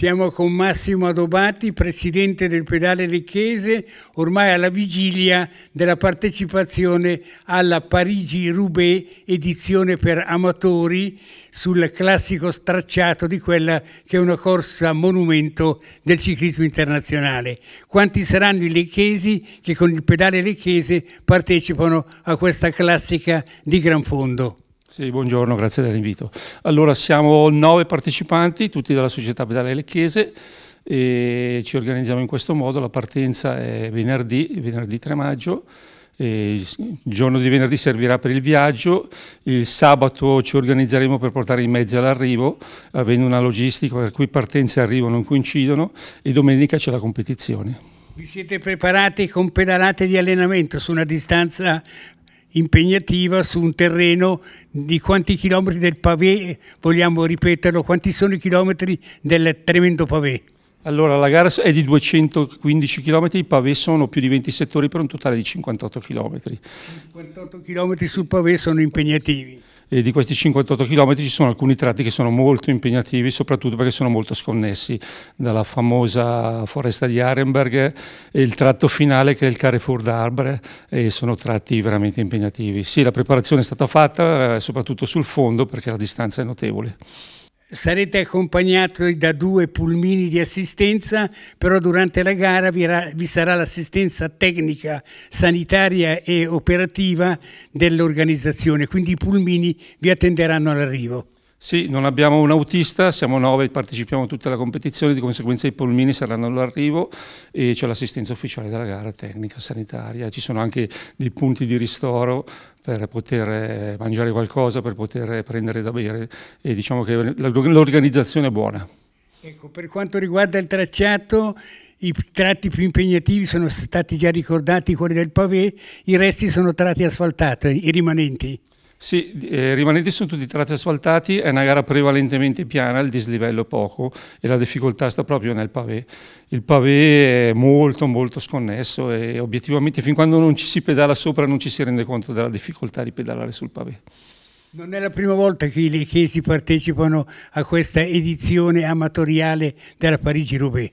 Siamo con Massimo Adobati, presidente del pedale Lecchese, ormai alla vigilia della partecipazione alla Parigi-Roubaix edizione per amatori sul classico stracciato di quella che è una corsa monumento del ciclismo internazionale. Quanti saranno i lecchesi che con il pedale Lecchese partecipano a questa classica di gran fondo? Sì, buongiorno, grazie dell'invito. Allora, siamo nove partecipanti, tutti della Società Pedale Chiese e ci organizziamo in questo modo. La partenza è venerdì, venerdì 3 maggio. il giorno di venerdì servirà per il viaggio, il sabato ci organizzeremo per portare i mezzi all'arrivo, avendo una logistica per cui partenze e arrivo non coincidono e domenica c'è la competizione. Vi siete preparati con pedalate di allenamento su una distanza impegnativa su un terreno di quanti chilometri del pavé, vogliamo ripeterlo, quanti sono i chilometri del tremendo pavé? Allora, la gara è di 215 km, i pavé sono più di 20 settori per un totale di 58 km. 58 km sul pavé sono impegnativi eh, di questi 58 km ci sono alcuni tratti che sono molto impegnativi, soprattutto perché sono molto sconnessi, dalla famosa foresta di Arenberg e il tratto finale che è il Carrefour d'Arbre, e sono tratti veramente impegnativi. Sì, la preparazione è stata fatta, eh, soprattutto sul fondo, perché la distanza è notevole sarete accompagnati da due pulmini di assistenza, però durante la gara vi, sarà l'assistenza tecnica, sanitaria e operativa dell'organizzazione, quindi i pulmini vi attenderanno all'arrivo. Sì, non abbiamo un autista, siamo nove, partecipiamo a tutta la competizione, di conseguenza i polmini saranno all'arrivo e c'è l'assistenza ufficiale della gara tecnica sanitaria. Ci sono anche dei punti di ristoro per poter eh, mangiare qualcosa, per poter prendere da bere e diciamo che l'organizzazione è buona. Ecco, per quanto riguarda il tracciato, i tratti più impegnativi sono stati già ricordati quelli del pavé, i resti sono tratti asfaltati, i rimanenti. Sì, eh, rimanenti sono tutti tratti asfaltati, è una gara prevalentemente piana, il dislivello è poco e la difficoltà sta proprio nel pavé. Il pavé è molto molto sconnesso e obiettivamente fin quando non ci si pedala sopra non ci si rende conto della difficoltà di pedalare sul pavé. Non è la prima volta che, i si partecipano a questa edizione amatoriale della Parigi-Roubaix.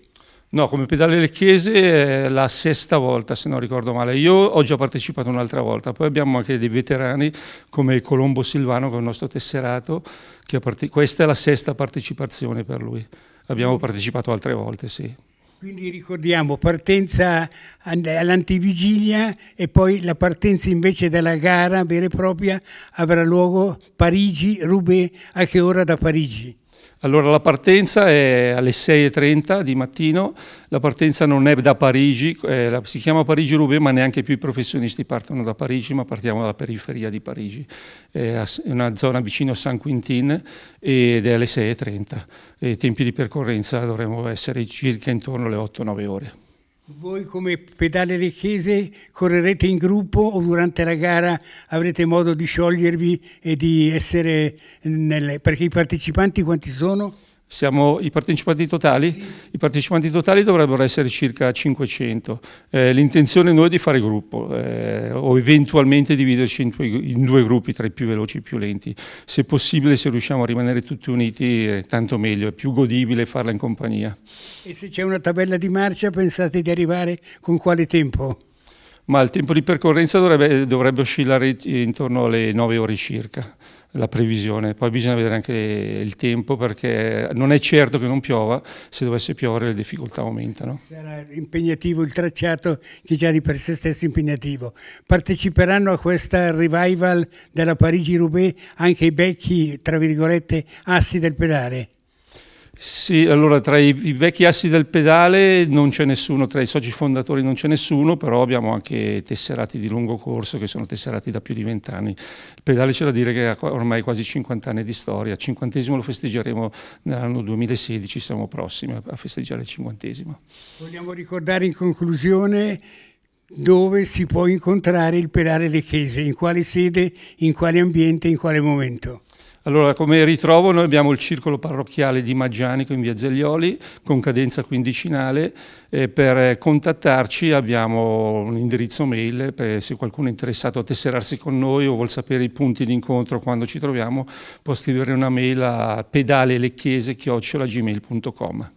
No, come Pedale le Chiese è eh, la sesta volta, se non ricordo male. Io ho già partecipato un'altra volta, poi abbiamo anche dei veterani come Colombo Silvano, che è il nostro tesserato, Che questa è la sesta partecipazione per lui. Abbiamo partecipato altre volte, sì. Quindi ricordiamo partenza all'antivigilia e poi la partenza invece della gara vera e propria avrà luogo Parigi-Roubaix, a che ora da Parigi? Allora la partenza è alle 6.30 di mattino, la partenza non è da Parigi, eh, la, si chiama Parigi-Roubaix ma neanche più i professionisti partono da Parigi ma partiamo dalla periferia di Parigi, è una zona vicino a San Quintin ed è alle 6.30 e i tempi di percorrenza dovremmo essere circa intorno alle 8-9 ore. Voi come pedale Lecchese correrete in gruppo o durante la gara avrete modo di sciogliervi e di essere nelle... perché i partecipanti quanti sono? Siamo i partecipanti totali? Sì. I partecipanti totali dovrebbero essere circa 500. Eh, L'intenzione noi è di fare gruppo eh, o eventualmente dividerci in, in, due gruppi, tra i più veloci e i più lenti. Se possibile, se riusciamo a rimanere tutti uniti, eh, tanto meglio, è più godibile farla in compagnia. E se c'è una tabella di marcia, pensate di arrivare con quale tempo? ma il tempo di percorrenza dovrebbe, dovrebbe oscillare intorno alle 9 ore circa la previsione, poi bisogna vedere anche il tempo perché non è certo che non piova, se dovesse piovere le difficoltà aumentano. Sarà impegnativo il tracciato che già di per sé stesso è impegnativo. Parteciperanno a questa revival della Parigi-Roubaix anche i vecchi, tra virgolette, assi del pedale? Sì, allora tra i, i, vecchi assi del pedale non c'è nessuno, tra i soci fondatori non c'è nessuno, però abbiamo anche tesserati di lungo corso che sono tesserati da più di vent'anni. Il pedale c'è da dire che ha ormai quasi 50 anni di storia, il cinquantesimo lo festeggeremo nell'anno 2016, siamo prossimi a festeggiare il cinquantesimo. Vogliamo ricordare in conclusione dove si può incontrare il pedale Lecchese, in quale sede, in quale ambiente, in quale momento. Allora, come ritrovo, noi abbiamo il circolo parrocchiale di Maggianico in via Zeglioli, con cadenza quindicinale, e per eh, contattarci abbiamo un indirizzo mail, eh, per, se qualcuno è interessato a tesserarsi con noi o vuol sapere i punti di incontro quando ci troviamo, può scrivere una mail a pedalelecchiese.gmail.com.